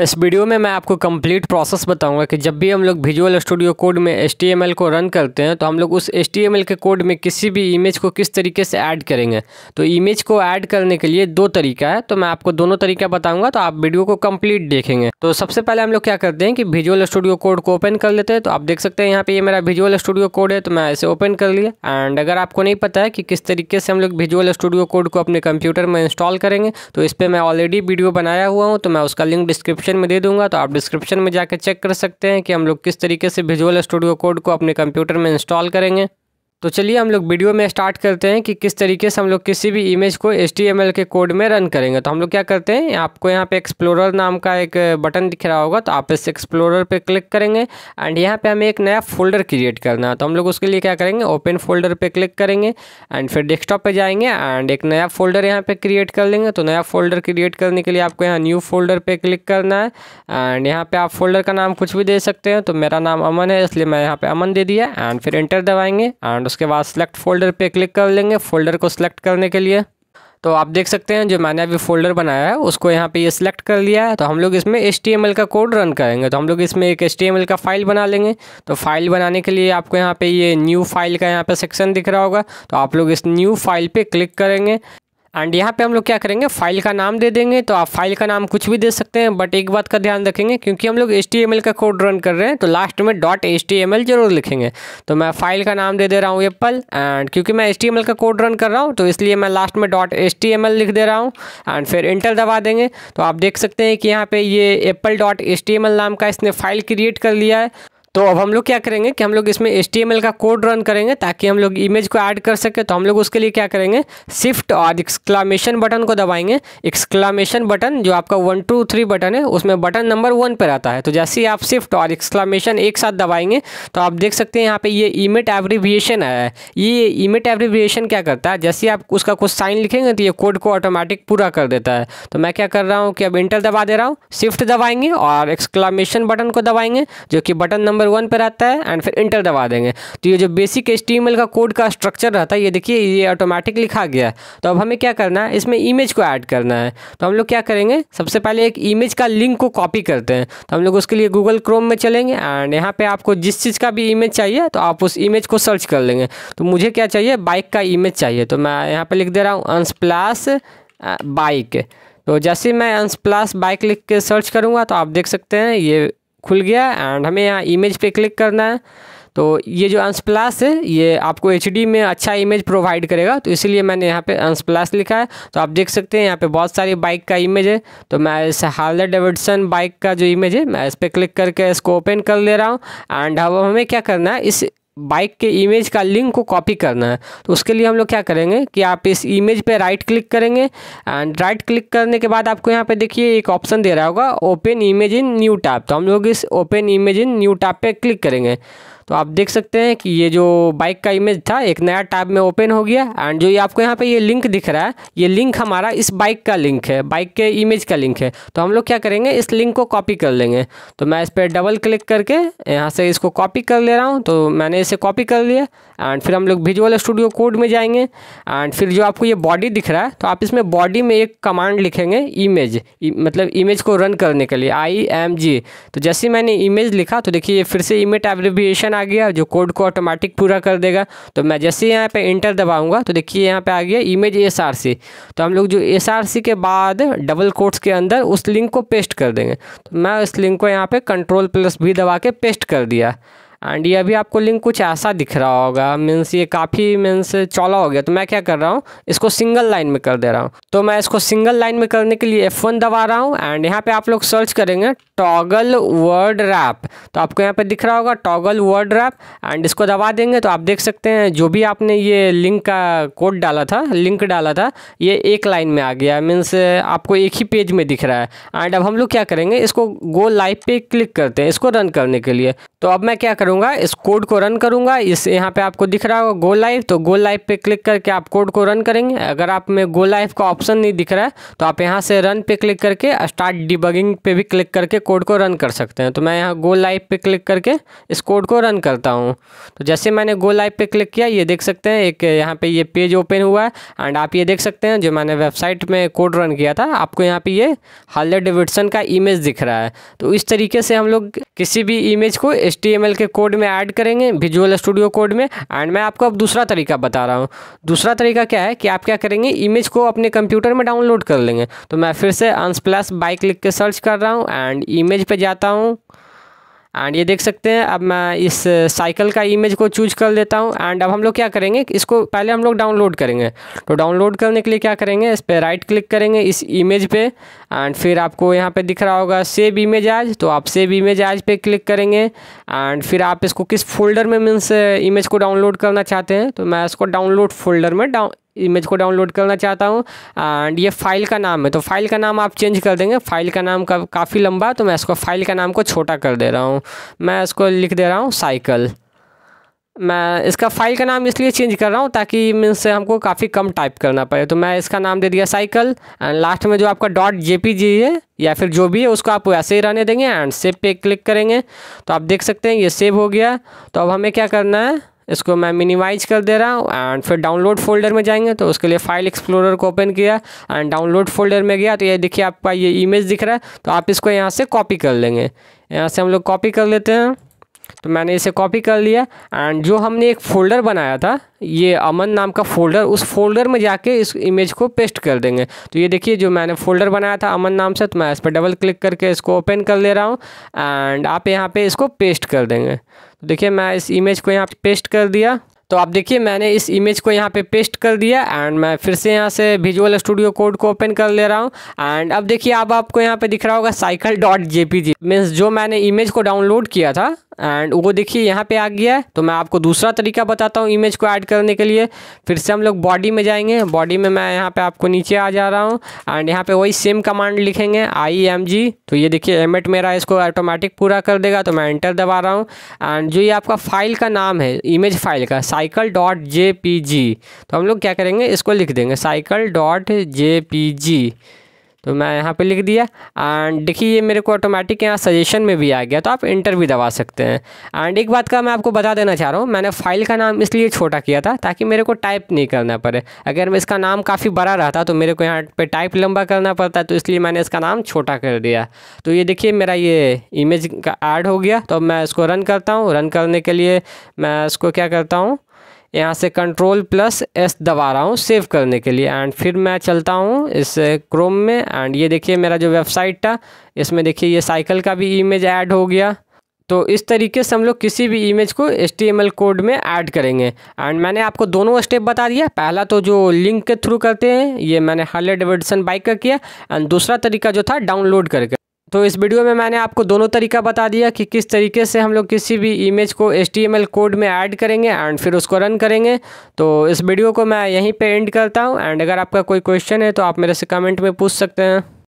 इस वीडियो में मैं आपको कंप्लीट प्रोसेस बताऊंगा कि जब भी हम लोग विजुअल स्टूडियो कोड में एस को रन करते हैं तो हम लोग उस एस के कोड में किसी भी इमेज को किस तरीके से ऐड करेंगे तो इमेज को ऐड करने के लिए दो तरीका है तो मैं आपको दोनों तरीका बताऊंगा तो आप वीडियो को कंप्लीट देखेंगे तो सबसे पहले हम लोग क्या करते हैं कि विजुअल स्टूडियो कोड को ओपन कर लेते हैं तो आप देख सकते हैं यहाँ पर ये मेरा विजुअल स्टूडियो कोड है तो मैं इसे ओपन कर लिया एंड अगर आपको नहीं पता है कि किस तरीके से हम लोग विजुअल स्टूडियो कोड को अपने कंप्यूटर में इंस्टॉल करेंगे तो इस पर मैं ऑलरेडी वीडियो बनाया हुआ हूँ तो मैं उसका लिंक डिस्क्रिप्शन डिस्क्रिप्शन में दे दूंगा तो आप डिस्क्रिप्शन में जाकर चेक कर सकते हैं कि हम लोग किस तरीके से विजुअल स्टूडियो कोड को अपने कंप्यूटर में इंस्टॉल करेंगे तो चलिए हम लोग वीडियो में स्टार्ट करते हैं कि किस तरीके से हम लोग किसी भी इमेज को एच के कोड में रन करेंगे तो हम लोग क्या करते हैं आपको यहाँ पे एक्सप्लोरर नाम का एक बटन दिख रहा होगा तो आप इस एक्सप्लोरर पे क्लिक करेंगे एंड यहाँ पे हमें एक नया फोल्डर क्रिएट करना है तो हम लोग उसके लिए क्या करेंगे ओपन फोल्डर पर क्लिक करेंगे एंड फिर डेस्कटॉप पर जाएंगे एंड एक नया फोल्डर यहाँ पर क्रिएट कर लेंगे तो नया फोल्डर क्रिएट करने के लिए आपको यहाँ न्यू फोल्डर पर क्लिक करना है एंड यहाँ पर आप फोल्डर का नाम कुछ भी दे सकते हैं तो मेरा नाम अमन है इसलिए मैं यहाँ पर अमन दे दिया एंड फिर एंटर दबाएंगे एंड उसके बाद सेलेक्ट फोल्डर पे क्लिक कर लेंगे फोल्डर को सिलेक्ट करने के लिए तो आप देख सकते हैं जो मैंने अभी फोल्डर बनाया है उसको यहाँ पे ये सिलेक्ट कर लिया है तो हम लोग इसमें एच का कोड रन करेंगे तो हम लोग इसमें एक एच का फाइल बना लेंगे तो फाइल बनाने के लिए आपको यहाँ पे ये न्यू फाइल का यहाँ पे सेक्शन दिख रहा होगा तो आप लोग इस न्यू फाइल पे क्लिक करेंगे एंड यहाँ पे हम लोग क्या करेंगे फाइल का नाम दे देंगे तो आप फाइल का नाम कुछ भी दे सकते हैं बट एक बात का ध्यान रखेंगे क्योंकि हम लोग एच का कोड रन कर रहे हैं तो लास्ट में डॉट एच जरूर लिखेंगे तो मैं फाइल का नाम दे दे रहा हूँ एप्पल एंड क्योंकि मैं एच का कोड रन कर रहा हूँ तो इसलिए मैं लास्ट में डॉट एच लिख दे रहा हूँ एंड फिर इंटर दबा देंगे तो आप देख सकते हैं कि यहाँ पर ये एप्पल डॉट एच नाम का इसने फाइल क्रिएट कर लिया है तो अब हम लोग क्या करेंगे कि हम लोग इसमें एच का कोड रन करेंगे ताकि हम लोग इमेज को ऐड कर सके तो हम लोग उसके लिए क्या करेंगे शिफ्ट और एक्सक्लामेशन बटन को दबाएंगे एक्सक्लामेशन बटन जो आपका वन टू थ्री बटन है उसमें बटन नंबर वन पर आता है तो जैसे ही आप शिफ्ट और एक्सक्लामेशन एक साथ दबाएंगे तो आप देख सकते हैं यहाँ पे ये इमेट एवरीविएशन आया है ये इमेट एवरीविएशन क्या करता है जैसे आप उसका कुछ साइन लिखेंगे तो ये कोड को ऑटोमेटिक पूरा कर देता है तो मैं क्या कर रहा हूँ कि अब इंटर दबा दे रहा हूँ शिफ्ट दबाएंगे और एक्सक्लामेशन बटन को दबाएंगे जो कि बटन नंबर नंबर वन पर आता है एंड फिर इंटर दबा देंगे तो ये जो बेसिक एच का कोड का स्ट्रक्चर रहता है ये देखिए ये ऑटोमेटिक लिखा गया है तो अब हमें क्या करना है इसमें इमेज को ऐड करना है तो हम लोग क्या करेंगे सबसे पहले एक इमेज का लिंक को कॉपी करते हैं तो हम लोग उसके लिए गूगल क्रोम में चलेंगे एंड यहाँ पर आपको जिस चीज़ का भी इमेज चाहिए तो आप उस इमेज को सर्च कर लेंगे तो मुझे क्या चाहिए बाइक का इमेज चाहिए तो मैं यहाँ पर लिख दे रहा हूँ प्लास बाइक uh, तो जैसे मैं अनस्प्लास बाइक लिख के सर्च करूँगा तो आप देख सकते हैं ये खुल गया एंड हमें यहाँ इमेज पे क्लिक करना है तो ये जो अंश प्लास है ये आपको एच में अच्छा इमेज प्रोवाइड करेगा तो इसलिए मैंने यहाँ पे प्लास लिखा है तो आप देख सकते हैं यहाँ पे बहुत सारी बाइक का इमेज है तो मैं इस हार्ले डेविडसन बाइक का जो इमेज है मैं इस पर क्लिक करके इसको ओपन कर ले रहा हूँ एंड अब हमें क्या करना है इस बाइक के इमेज का लिंक को कॉपी करना है तो उसके लिए हम लोग क्या करेंगे कि आप इस इमेज पे राइट क्लिक करेंगे एंड राइट क्लिक करने के बाद आपको यहाँ पे देखिए एक ऑप्शन दे रहा होगा open image in new tab तो हम लोग इस open image in new tab पे क्लिक करेंगे तो आप देख सकते हैं कि ये जो बाइक का इमेज था एक नया टैब में ओपन हो गया एंड जो ये आपको यहाँ पे ये लिंक दिख रहा है ये लिंक हमारा इस बाइक का लिंक है बाइक के इमेज का लिंक है तो हम लोग क्या करेंगे इस लिंक को कॉपी कर लेंगे तो मैं इस पर डबल क्लिक करके यहाँ से इसको कॉपी कर ले रहा हूँ तो मैंने इसे कॉपी कर लिया एंड फिर हम लोग विजुअल स्टूडियो कोड में जाएंगे एंड फिर जो आपको ये बॉडी दिख रहा है तो आप इसमें बॉडी में एक कमांड लिखेंगे इमेज मतलब इमेज को रन करने के लिए आई एम जी तो जैसे मैंने इमेज लिखा तो देखिए ये फिर से इमेज एब्रिविएशन ऑप्शन आ गया जो कोड को ऑटोमेटिक पूरा कर देगा तो मैं जैसे यहाँ पे इंटर दबाऊँगा तो देखिए यहाँ पे आ गया इमेज एस आर सी तो हम लोग जो एस आर सी के बाद डबल कोड्स के अंदर उस लिंक को पेस्ट कर देंगे तो मैं उस लिंक को यहाँ पर कंट्रोल प्लस भी दबा के पेस्ट कर दिया एंड ये अभी आपको लिंक कुछ ऐसा दिख रहा होगा मीन्स ये काफ़ी मीन्स चौला हो गया तो मैं क्या कर रहा हूँ इसको सिंगल लाइन में कर दे रहा हूँ तो मैं इसको सिंगल लाइन में करने के लिए F1 दबा रहा हूँ एंड यहाँ पे आप लोग सर्च करेंगे टॉगल वर्ड रैप तो आपको यहाँ पे दिख रहा होगा टॉगल वर्ड रैप एंड इसको दबा देंगे तो आप देख सकते हैं जो भी आपने ये लिंक का कोड डाला था लिंक डाला था ये एक लाइन में आ गया मीन्स आपको एक ही पेज में दिख रहा है एंड अब हम लोग क्या करेंगे इसको गो लाइव पे क्लिक करते हैं इसको रन करने के लिए तो अब मैं क्या करूँ करूंगा इस कोड को रन करूंगा इस यहाँ पे आपको दिख रहा होगा गो लाइव तो गो लाइव पे क्लिक करके आप कोड को रन करेंगे अगर आप में गो लाइव का ऑप्शन नहीं दिख रहा है तो आप यहाँ से रन पे क्लिक करके स्टार्ट डिबगिंग पे भी क्लिक करके कोड को रन कर सकते हैं तो मैं यहाँ गो लाइव पे क्लिक करके इस कोड को रन करता हूँ तो जैसे मैंने गो लाइव पे क्लिक किया ये देख सकते हैं एक यहाँ पे ये पेज ओपन हुआ है एंड आप ये देख सकते हैं जो मैंने वेबसाइट में कोड रन किया था आपको यहाँ पे ये हार्ले डिविडसन का इमेज दिख रहा है तो इस तरीके से हम लोग किसी भी इमेज को एच के कोड कोड में ऐड करेंगे विजुअल स्टूडियो कोड में एंड मैं आपको अब दूसरा तरीका बता रहा हूँ दूसरा तरीका क्या है कि आप क्या करेंगे इमेज को अपने कंप्यूटर में डाउनलोड कर लेंगे तो मैं फिर से अनस्प्लैश बाई क्लिक के सर्च कर रहा हूँ एंड इमेज पर जाता हूँ एंड ये देख सकते हैं अब मैं इस साइकिल का इमेज को चूज कर लेता हूँ एंड अब हम लोग क्या करेंगे इसको पहले हम लोग डाउनलोड करेंगे तो डाउनलोड करने के लिए क्या करेंगे इस पर राइट क्लिक करेंगे इस इमेज पे एंड फिर आपको यहाँ पे दिख रहा होगा सेव इमेज आज तो आप सेव इमेज आज पे क्लिक करेंगे एंड फिर आप इसको किस फोल्डर में मीन्स इमेज को डाउनलोड करना चाहते हैं तो मैं इसको डाउनलोड फोल्डर में डाउन इमेज को डाउनलोड करना चाहता हूँ एंड ये फाइल का नाम है तो फाइल का नाम आप चेंज कर देंगे फाइल का नाम का काफ़ी लंबा है तो मैं इसको फाइल का नाम को छोटा कर दे रहा हूँ मैं इसको लिख दे रहा हूँ साइकिल मैं इसका फाइल का नाम इसलिए चेंज कर रहा हूँ ताकि से हमको काफ़ी कम टाइप करना पड़े तो मैं इसका नाम दे दिया साइकिल एंड लास्ट में जो आपका डॉट जे पी जी है या फिर जो भी है उसको आप वैसे ही रहने देंगे एंड सेव पे क्लिक करेंगे तो आप देख सकते हैं ये सेव हो गया तो अब हमें क्या करना है इसको मैं मिनिमाइज कर दे रहा हूँ एंड फिर डाउनलोड फोल्डर में जाएंगे तो उसके लिए फाइल एक्सप्लोरर को ओपन किया एंड डाउनलोड फोल्डर में गया तो ये देखिए आपका ये इमेज दिख रहा है तो आप इसको यहाँ से कॉपी कर लेंगे यहाँ से हम लोग कॉपी कर लेते हैं तो मैंने इसे कॉपी कर लिया एंड जो हमने एक फ़ोल्डर बनाया था ये अमन नाम का फ़ोल्डर उस फोल्डर में जाके इस इमेज को पेस्ट कर देंगे तो ये देखिए जो मैंने फ़ोल्डर बनाया था अमन नाम से तो मैं इस पर डबल क्लिक करके इसको ओपन कर ले रहा हूँ एंड आप यहाँ पे इसको पेस्ट कर देंगे देखिए मैं इस इमेज को यहाँ पे पेस्ट कर दिया तो आप देखिए मैंने इस इमेज को यहाँ पे पेस्ट कर दिया एंड मैं फिर से यहाँ से विजुअल स्टूडियो कोड को ओपन कर ले रहा हूँ एंड अब देखिए अब आपको यहाँ पे दिख रहा होगा cycle dot J P G means जो मैंने इमेज को डाउनलोड किया था एंड वो देखिए यहाँ पे आ गया है तो मैं आपको दूसरा तरीका बताता हूँ इमेज को ऐड करने के लिए फिर से हम लोग बॉडी में जाएंगे बॉडी में मैं यहाँ पे आपको नीचे आ जा रहा हूँ एंड यहाँ पे वही सेम कमांड लिखेंगे आई एम जी तो ये देखिए एमेट मेरा इसको ऑटोमेटिक पूरा कर देगा तो मैं एंटर दबा रहा हूँ एंड जो ये आपका फाइल का नाम है इमेज फाइल का cycle dot J P G तो हम लोग क्या करेंगे इसको लिख देंगे cycle dot J P G तो मैं यहाँ पे लिख दिया एंड देखिए ये मेरे को ऑटोमेटिक यहाँ सजेशन में भी आ गया तो आप इंटर भी दबा सकते हैं एंड एक बात का मैं आपको बता देना चाह रहा हूँ मैंने फाइल का नाम इसलिए छोटा किया था ताकि मेरे को टाइप नहीं करना पड़े अगर इसका नाम काफ़ी बड़ा रहता तो मेरे को यहाँ पे टाइप लंबा करना पड़ता तो इसलिए मैंने इसका नाम छोटा कर दिया तो ये देखिए मेरा ये इमेज का एड हो गया तो मैं इसको रन करता हूँ रन करने के लिए मैं इसको क्या करता हूँ यहाँ से कंट्रोल प्लस एस दबा रहा हूँ सेव करने के लिए एंड फिर मैं चलता हूँ इस क्रोम में एंड ये देखिए मेरा जो वेबसाइट था इसमें देखिए ये साइकिल का भी इमेज ऐड हो गया तो इस तरीके से हम लोग किसी भी इमेज को एच कोड में ऐड करेंगे एंड मैंने आपको दोनों स्टेप बता दिया पहला तो जो लिंक के थ्रू करते हैं ये मैंने हार्ले डेविडसन बाइक का किया एंड दूसरा तरीका जो था डाउनलोड करके तो इस वीडियो में मैंने आपको दोनों तरीका बता दिया कि किस तरीके से हम लोग किसी भी इमेज को एच कोड में ऐड करेंगे एंड फिर उसको रन करेंगे तो इस वीडियो को मैं यहीं पे एंड करता हूँ एंड अगर आपका कोई क्वेश्चन है तो आप मेरे से कमेंट में पूछ सकते हैं